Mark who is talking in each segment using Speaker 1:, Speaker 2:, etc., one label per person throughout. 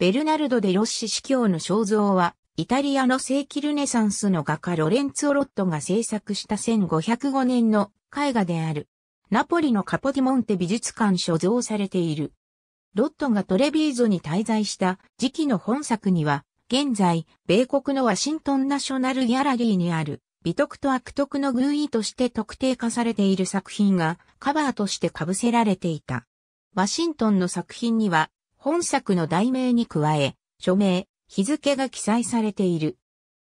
Speaker 1: ベルナルド・デ・ロッシ司教の肖像は、イタリアの世紀ルネサンスの画家ロレンツォ・ロットが制作した1505年の絵画である。ナポリのカポティモンテ美術館所蔵されている。ロットがトレビーゾに滞在した時期の本作には、現在、米国のワシントンナショナルギャラリーにある、美徳と悪徳の偶意として特定化されている作品がカバーとして被せられていた。ワシントンの作品には、本作の題名に加え、署名、日付が記載されている。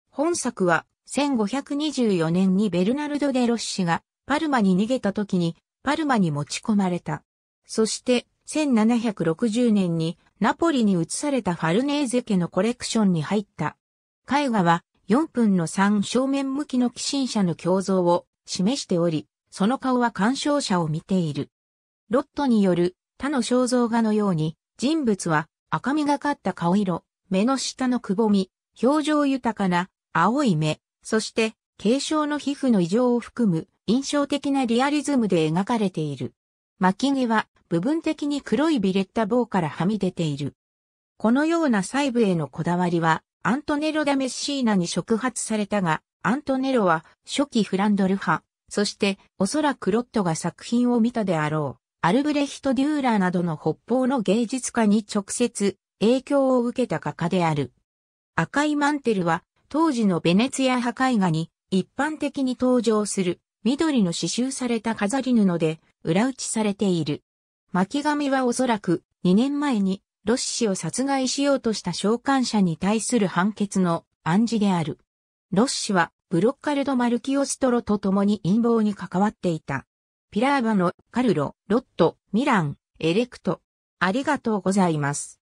Speaker 1: 本作は、1524年にベルナルド・デ・ロッシがパルマに逃げた時にパルマに持ち込まれた。そして1760年にナポリに移されたファルネーゼ家のコレクションに入った。絵画は4分の3正面向きの寄進者の胸像を示しており、その顔は鑑賞者を見ている。ロットによる他の肖像画のように人物は赤みがかった顔色、目の下のくぼみ、表情豊かな青い目、そして軽症の皮膚の異常を含む印象的なリアリズムで描かれている。巻き毛は部分的に黒いビレッタ棒からはみ出ている。このような細部へのこだわりはアントネロ・ダメッシーナに触発されたが、アントネロは初期フランドル派、そしておそらくロットが作品を見たであろう。アルブレヒト・デューラーなどの北方の芸術家に直接影響を受けた画家である。赤いマンテルは当時のベネツィア派絵画に一般的に登場する緑の刺繍された飾り布で裏打ちされている。巻紙はおそらく2年前にロッシを殺害しようとした召喚者に対する判決の暗示である。ロッシはブロッカルド・マルキオストロと共に陰謀に関わっていた。ピラーバの、カルロ、ロット、ミラン、エレクト。ありがとうございます。